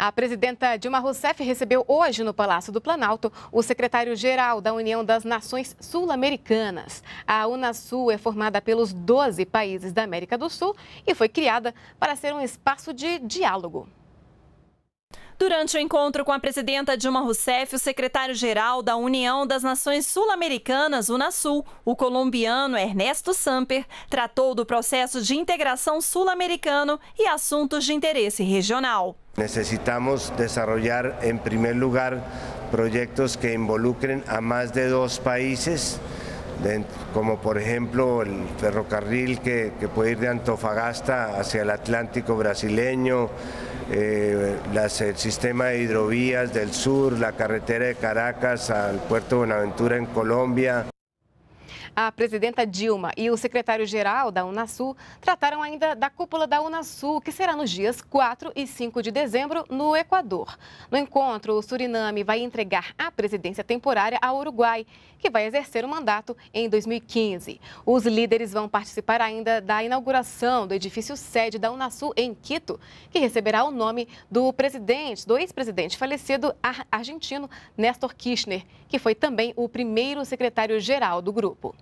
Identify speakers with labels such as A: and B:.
A: A presidenta Dilma Rousseff recebeu hoje no Palácio do Planalto o secretário-geral da União das Nações Sul-Americanas. A Unasul é formada pelos 12 países da América do Sul e foi criada para ser um espaço de diálogo.
B: Durante o encontro com a presidenta Dilma Rousseff, o secretário-geral da União das Nações Sul-Americanas, Unasul, o colombiano Ernesto Samper, tratou do processo de integração sul-americano e assuntos de interesse regional.
C: Necessitamos desenvolver, em primeiro lugar, projetos que involucrem a mais de dois países como por ejemplo el ferrocarril que, puede ir de Antofagasta hacia el Atlántico brasileño, eh, el sistema de hidrovías del sur, la carretera de Caracas al puerto de Buenaventura en Colombia.
A: A presidenta Dilma e o secretário-geral da Unasul trataram ainda da cúpula da Unasul, que será nos dias 4 e 5 de dezembro no Equador. No encontro, o Suriname vai entregar a presidência temporária ao Uruguai, que vai exercer o mandato em 2015. Os líderes vão participar ainda da inauguração do edifício sede da Unasul em Quito, que receberá o nome do presidente, do ex-presidente falecido argentino Néstor Kirchner, que foi também o primeiro secretário-geral do grupo.